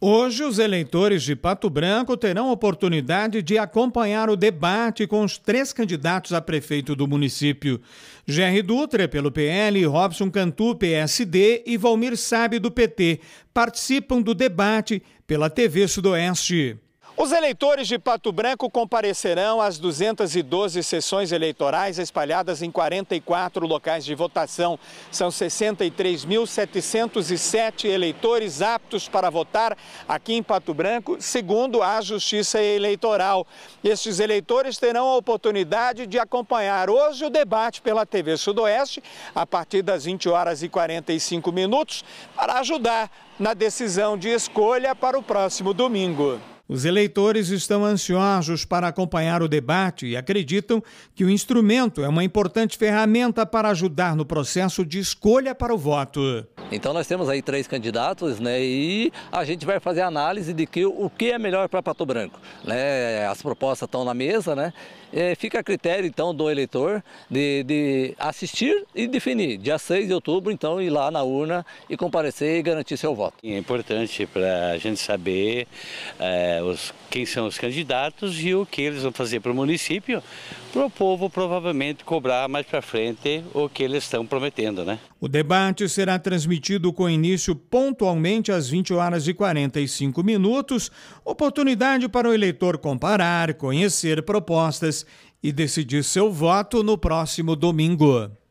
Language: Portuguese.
Hoje, os eleitores de Pato Branco terão oportunidade de acompanhar o debate com os três candidatos a prefeito do município: Jerry Dutra, pelo PL, Robson Cantu, PSD e Valmir Sabe, do PT. Participam do debate pela TV Sudoeste. Os eleitores de Pato Branco comparecerão às 212 sessões eleitorais espalhadas em 44 locais de votação. São 63.707 eleitores aptos para votar aqui em Pato Branco, segundo a Justiça Eleitoral. Estes eleitores terão a oportunidade de acompanhar hoje o debate pela TV Sudoeste, a partir das 20 horas e 45 minutos, para ajudar na decisão de escolha para o próximo domingo. Os eleitores estão ansiosos para acompanhar o debate e acreditam que o instrumento é uma importante ferramenta para ajudar no processo de escolha para o voto. Então nós temos aí três candidatos, né, e a gente vai fazer a análise de que o que é melhor para Pato Branco, né? As propostas estão na mesa, né? É, fica a critério então do eleitor de, de assistir e definir. Dia 6 de outubro, então, ir lá na urna e comparecer e garantir seu voto. É importante para a gente saber é é, os, quem são os candidatos e o que eles vão fazer para o município, para o povo provavelmente cobrar mais para frente o que eles estão prometendo. Né? O debate será transmitido com início pontualmente às 20 horas e 45 minutos, oportunidade para o eleitor comparar, conhecer propostas e decidir seu voto no próximo domingo.